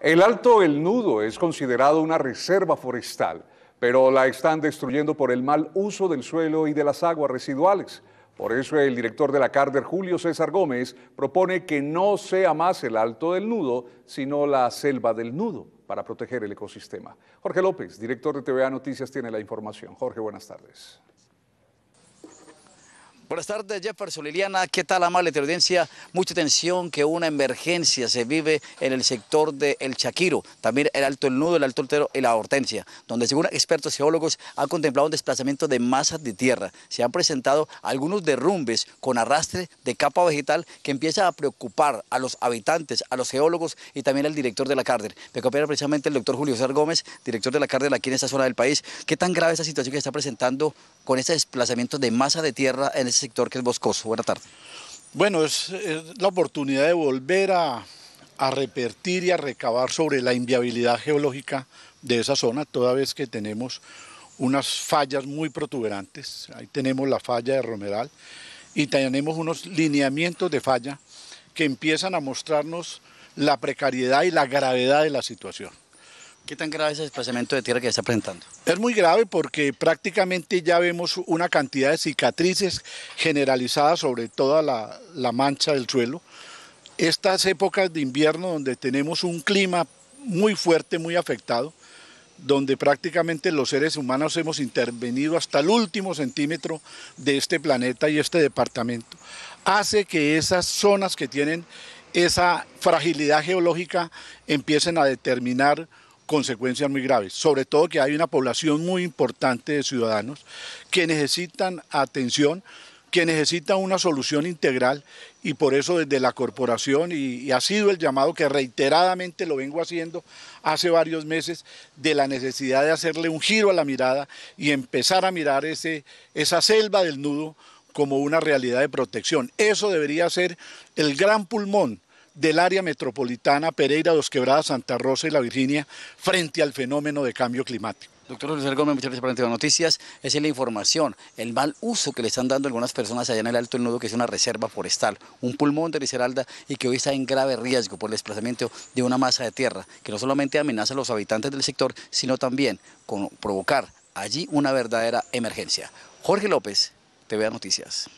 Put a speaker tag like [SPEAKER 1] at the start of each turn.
[SPEAKER 1] El Alto El Nudo es considerado una reserva forestal, pero la están destruyendo por el mal uso del suelo y de las aguas residuales. Por eso el director de la Carder, Julio César Gómez, propone que no sea más el Alto del Nudo, sino la Selva del Nudo, para proteger el ecosistema. Jorge López, director de TVA Noticias, tiene la información. Jorge, buenas tardes.
[SPEAKER 2] Buenas tardes, Jefferson Liliana. ¿Qué tal, amable audiencia, Mucha atención que una emergencia se vive en el sector de El Chaquiro, también el Alto El Nudo, el Alto Altero y la Hortensia, donde según expertos geólogos han contemplado un desplazamiento de masas de tierra. Se han presentado algunos derrumbes con arrastre de capa vegetal que empieza a preocupar a los habitantes, a los geólogos y también al director de la cárcel. Me copia precisamente el doctor Julio César Gómez, director de la cárcel aquí en esta zona del país. ¿Qué tan grave es la situación que se está presentando con ese desplazamiento de masa de tierra en el sector que es boscoso. Buenas tardes.
[SPEAKER 3] Bueno, es, la oportunidad de volver a, a repetir y a recabar sobre la inviabilidad geológica de esa zona, toda vez que tenemos unas fallas muy protuberantes. Ahí tenemos la falla de Romeral y tenemos unos lineamientos de falla que empiezan a mostrarnos la precariedad y la gravedad de la situación.
[SPEAKER 2] ¿Qué tan grave es el desplazamiento de tierra que se está presentando?
[SPEAKER 3] Es muy grave porque prácticamente ya vemos una cantidad de cicatrices generalizadas sobre toda la, la mancha del suelo. Estas épocas de invierno donde tenemos un clima muy fuerte, muy afectado, donde prácticamente los seres humanos hemos intervenido hasta el último centímetro de este planeta y este departamento, hace que esas zonas que tienen esa fragilidad geológica empiecen a determinar consecuencias muy graves, sobre todo que hay una población muy importante de ciudadanos que necesitan atención, que necesitan una solución integral y por eso desde la corporación, y, ha sido el llamado que reiteradamente lo vengo haciendo hace varios meses, de la necesidad de hacerle un giro a la mirada y empezar a mirar ese, esa selva del nudo como una realidad de protección. Eso debería ser el gran pulmón del área metropolitana Pereira, Dos Quebradas, Santa Rosa y La Virginia frente al fenómeno de cambio climático.
[SPEAKER 2] Doctor José Gómez, muchas gracias por las noticias. Esa es la información, el mal uso que le están dando algunas personas allá en el Alto del Nudo, que es una reserva forestal, un pulmón de Risaralda y que hoy está en grave riesgo por el desplazamiento de una masa de tierra, que no solamente amenaza a los habitantes del sector, sino también con provocar allí una verdadera emergencia. Jorge López, TVA Noticias.